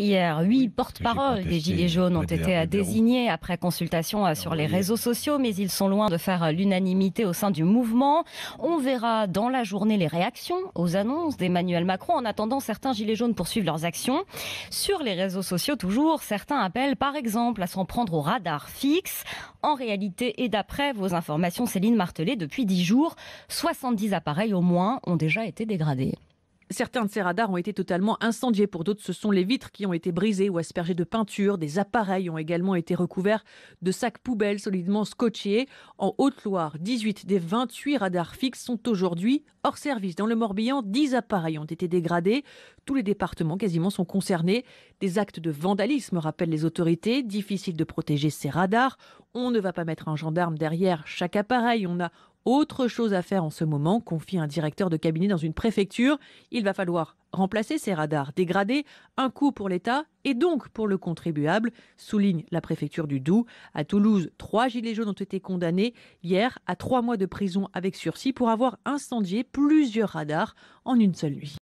hier. Huit porte-parole des Gilets jaunes ont été désignés après consultation ah sur les réseaux sociaux, mais ils sont loin de faire l'unanimité au sein du mouvement. On verra dans la journée les réactions aux annonces d'Emmanuel Macron. En attendant, certains Gilets jaunes poursuivent leurs actions. Sur les réseaux sociaux, toujours, certains appellent par exemple à s'en prendre au radar fixe. En réalité, et d'après vos informations, Céline Martelet, depuis dix jours, 70 appareils au moins ont déjà été dégradés. Certains de ces radars ont été totalement incendiés, pour d'autres ce sont les vitres qui ont été brisées ou aspergées de peinture, des appareils ont également été recouverts de sacs poubelles solidement scotchés. En Haute-Loire, 18 des 28 radars fixes sont aujourd'hui hors service. Dans le Morbihan, 10 appareils ont été dégradés. Tous les départements quasiment sont concernés. Des actes de vandalisme, rappellent les autorités. Difficile de protéger ces radars. On ne va pas mettre un gendarme derrière chaque appareil. On a autre chose à faire en ce moment, confie un directeur de cabinet dans une préfecture, il va falloir remplacer ces radars dégradés, un coût pour l'État et donc pour le contribuable, souligne la préfecture du Doubs. À Toulouse, trois gilets jaunes ont été condamnés hier à trois mois de prison avec sursis pour avoir incendié plusieurs radars en une seule nuit.